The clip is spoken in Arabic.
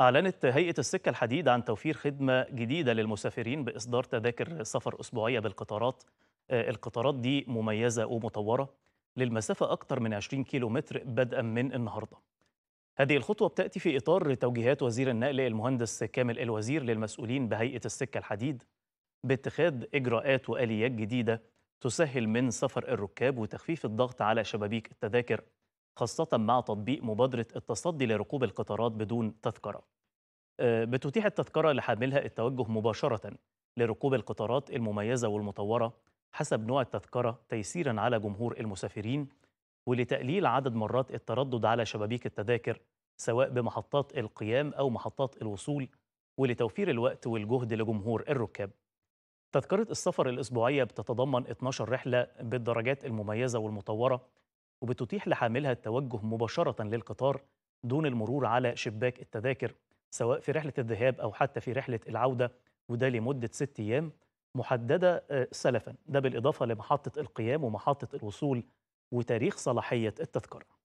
أعلنت هيئة السكة الحديد عن توفير خدمة جديدة للمسافرين بإصدار تذاكر سفر أسبوعية بالقطارات آه، القطارات دي مميزة ومطورة للمسافة أكثر من 20 كيلو متر بدءا من النهاردة هذه الخطوة بتأتي في إطار توجيهات وزير النقل المهندس كامل الوزير للمسؤولين بهيئة السكة الحديد باتخاذ إجراءات وآليات جديدة تسهل من سفر الركاب وتخفيف الضغط على شبابيك التذاكر خاصة مع تطبيق مبادرة التصدي لركوب القطارات بدون تذكرة آه، بتتيح التذكرة لحاملها التوجه مباشرة لركوب القطارات المميزة والمطورة حسب نوع التذكرة تيسيرا على جمهور المسافرين ولتقليل عدد مرات التردد على شبابيك التذاكر سواء بمحطات القيام أو محطات الوصول ولتوفير الوقت والجهد لجمهور الركاب تذكرة السفر الأسبوعية بتتضمن 12 رحلة بالدرجات المميزة والمطورة وبتتيح لحاملها التوجه مباشرة للقطار دون المرور على شباك التذاكر سواء في رحلة الذهاب أو حتى في رحلة العودة وده لمدة ست أيام محددة آه، سلفا ده بالإضافة لمحطة القيام ومحطة الوصول وتاريخ صلاحية التذكرة